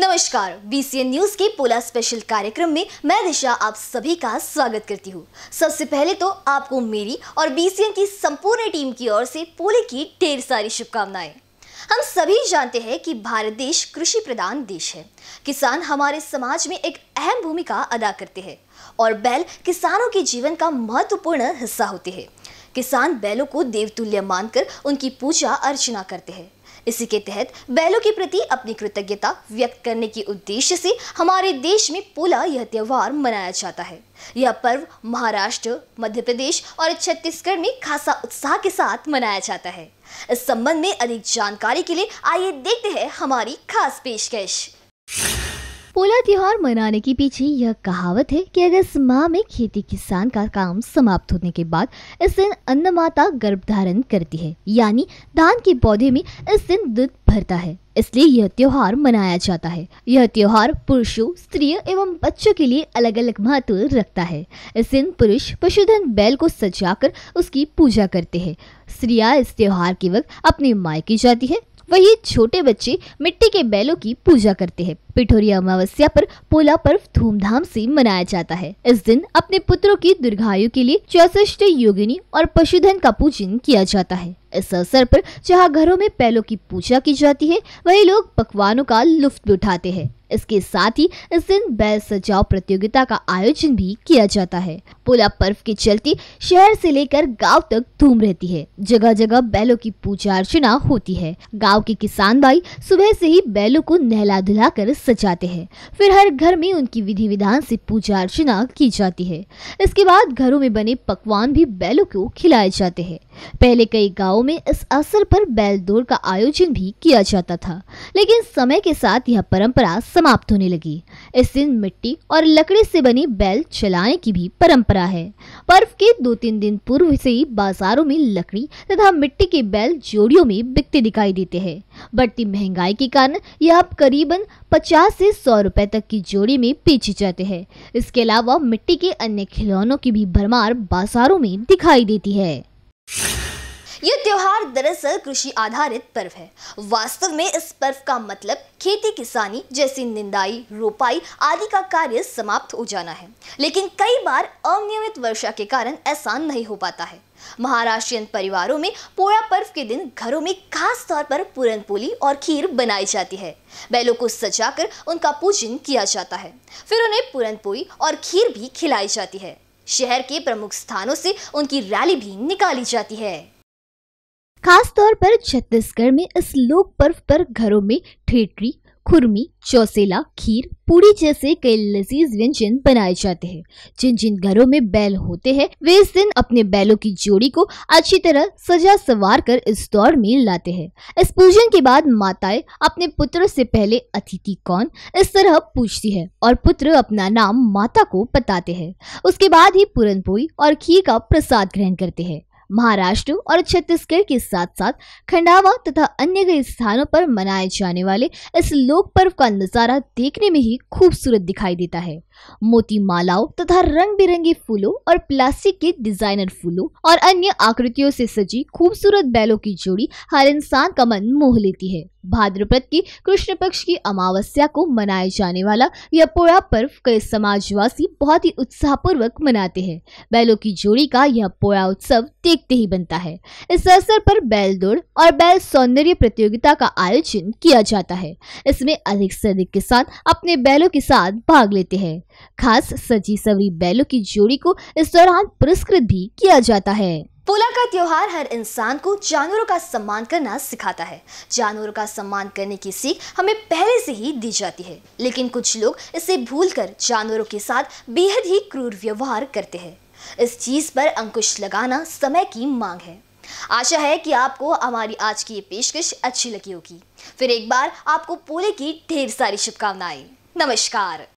नमस्कार BCN news के पोला special कार्यक्रम में मैं दिशा आप सभी का स्वागत करती हूँ सबसे पहले तो आपको मेरी और बीसीएन की संपूर्ण टीम की ओर से पोले की ढेर सारी शुभकामनाएं हम सभी जानते हैं कि भारत देश कृषि प्रधान देश है किसान हमारे समाज में एक अहम भूमिका अदा करते हैं और बैल किसानों के जीवन का महत्वपूर्ण हिस्सा होते हैं किसान बैलों को देवतुल्य मानकर उनकी पूजा अर्चना करते हैं इसी के तहत बैलों के प्रति अपनी कृतज्ञता व्यक्त करने के उद्देश्य से हमारे देश में पोला यह त्यौहार मनाया जाता है यह पर्व महाराष्ट्र मध्य प्रदेश और छत्तीसगढ़ में खासा उत्साह के साथ मनाया जाता है इस संबंध में अधिक जानकारी के लिए आइए देखते हैं हमारी खास पेशकश पोला त्योहार मनाने के पीछे यह कहावत है कि इस माह में खेती किसान का काम समाप्त होने के बाद इस दिन माता गर्भ धारण करती है यानी धान के पौधे में इस दिन दूध भरता है इसलिए यह त्योहार मनाया जाता है यह त्योहार पुरुषों स्त्रियों एवं बच्चों के लिए अलग अलग महत्व रखता है इस दिन पुरुष पशुधन बैल को सजाकर उसकी पूजा करते हैं स्त्रियां इस त्योहार के वक्त अपने मायके जाती है वही छोटे बच्चे मिट्टी के बैलों की पूजा करते हैं पिठोरिया अमावस्या पर पोला पर्व धूमधाम से मनाया जाता है इस दिन अपने पुत्रों की दीर्घायु के लिए चौसठ योगिनी और पशुधन का पूजन किया जाता है इस अवसर पर जहाँ घरों में बैलों की पूजा की जाती है वही लोग पकवानों का लुफ्त उठाते हैं इसके साथ ही इस दिन बैल सजाओ प्रतियोगिता का आयोजन भी किया जाता है पोला पर्व के चलते शहर से लेकर गांव तक धूम रहती है जगह जगह बैलों की पूजा अर्चना होती है गांव के किसान भाई सुबह से ही बैलों को नहला धुला कर सजाते हैं फिर हर घर में उनकी विधि विधान से पूजा अर्चना की जाती है इसके बाद घरों में बने पकवान भी बैलों को खिलाए जाते हैं पहले कई गांवों में इस अवसर पर बैल दौड़ का आयोजन भी किया जाता था लेकिन समय के साथ यह परंपरा समाप्त होने लगी इस दिन मिट्टी और लकड़ी से बनी बैल चलाने की भी परंपरा है पर्व के दो तीन दिन पूर्व से ही बाजारों में लकड़ी तथा मिट्टी के बैल जोड़ियों में बिकते दिखाई देते हैं बढ़ती महंगाई के कारण यह अब करीबन पचास से सौ रुपए तक की जोड़ी में बेचे जाते हैं इसके अलावा मिट्टी के अन्य खिलौनों की भी भरमार बाजारों में दिखाई देती है ये त्यौहार दरअसल कृषि आधारित पर्व है वास्तव में इस पर्व का मतलब खेती किसानी जैसी निंदाई रोपाई आदि का कार्य समाप्त हो जाना है लेकिन कई बार अनियमित वर्षा के कारण ऐसा नहीं हो पाता है महाराष्ट्रियन परिवारों में पोया पर्व के दिन घरों में खास तौर पर पोली और खीर बनाई जाती है बैलों को सजाकर उनका पूजन किया जाता है फिर उन्हें पोई और खीर भी खिलाई जाती है शहर के प्रमुख स्थानों से उनकी रैली भी निकाली जाती है खास तौर पर छत्तीसगढ़ में इस लोक पर्व पर घरों में ठेठरी खुरमी चौसेला खीर पूरी जैसे कई लजीज व्यंजन बनाए जाते हैं जिन जिन घरों में बैल होते हैं वे इस दिन अपने बैलों की जोड़ी को अच्छी तरह सजा सवार कर इस दौड़ में लाते हैं इस पूजन के बाद माताएं अपने पुत्र से पहले अतिथि कौन इस तरह पूछती है और पुत्र अपना नाम माता को बताते हैं उसके बाद ही पूरनपोई और खीर का प्रसाद ग्रहण करते हैं महाराष्ट्र और छत्तीसगढ़ के साथ साथ खंडावा तथा अन्य कई स्थानों पर मनाए जाने वाले इस लोक पर्व का नजारा देखने में ही खूबसूरत दिखाई देता है मोती मालाओं तथा रंग बिरंगे फूलों और प्लास्टिक के डिजाइनर फूलों और अन्य आकृतियों से सजी खूबसूरत बैलों की जोड़ी हर इंसान का मन मोह लेती है भाद्रपद की कृष्ण पक्ष की अमावस्या को मनाया जाने वाला यह पोड़ा पर्व कई समाजवासी बहुत ही उत्साहपूर्वक मनाते हैं बैलों की जोड़ी का यह पोड़ा उत्सव देखते ही बनता है इस अवसर पर बैल दौड़ और बैल सौंदर्य प्रतियोगिता का आयोजन किया जाता है इसमें अधिक से अधिक किसान अपने बैलों के साथ भाग लेते हैं खास सजी सवरी बैलों की जोड़ी को इस दौरान पुरस्कृत भी किया जाता है पोला का त्योहार हर इंसान को जानवरों का सम्मान करना सिखाता है जानवरों का सम्मान करने की सीख हमें पहले से ही दी जाती है लेकिन कुछ लोग इसे भूलकर जानवरों के साथ बेहद ही क्रूर व्यवहार करते हैं इस चीज पर अंकुश लगाना समय की मांग है आशा है कि आपको हमारी आज की ये पेशकश अच्छी लगी होगी फिर एक बार आपको पोले की ढेर सारी शुभकामनाएं नमस्कार